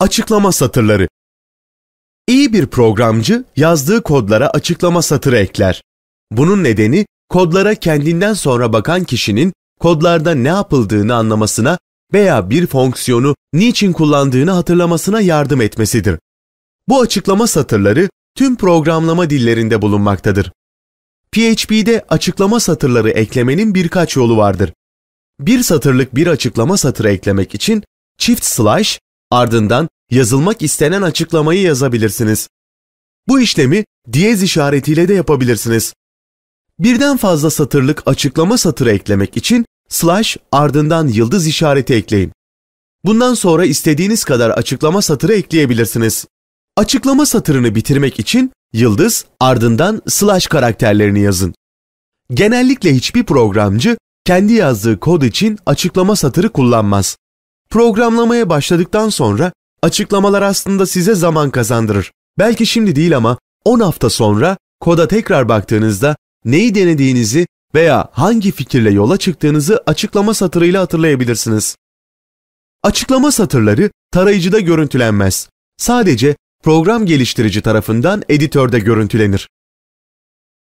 Açıklama satırları İyi bir programcı yazdığı kodlara açıklama satırı ekler. Bunun nedeni kodlara kendinden sonra bakan kişinin kodlarda ne yapıldığını anlamasına veya bir fonksiyonu niçin kullandığını hatırlamasına yardım etmesidir. Bu açıklama satırları tüm programlama dillerinde bulunmaktadır. PHP'de açıklama satırları eklemenin birkaç yolu vardır. Bir satırlık bir açıklama satırı eklemek için çift slash Ardından yazılmak istenen açıklamayı yazabilirsiniz. Bu işlemi diyez işaretiyle de yapabilirsiniz. Birden fazla satırlık açıklama satırı eklemek için slash ardından yıldız işareti ekleyin. Bundan sonra istediğiniz kadar açıklama satırı ekleyebilirsiniz. Açıklama satırını bitirmek için yıldız ardından slash karakterlerini yazın. Genellikle hiçbir programcı kendi yazdığı kod için açıklama satırı kullanmaz. Programlamaya başladıktan sonra açıklamalar aslında size zaman kazandırır. Belki şimdi değil ama 10 hafta sonra koda tekrar baktığınızda neyi denediğinizi veya hangi fikirle yola çıktığınızı açıklama satırıyla hatırlayabilirsiniz. Açıklama satırları tarayıcıda görüntülenmez. Sadece program geliştirici tarafından editörde görüntülenir.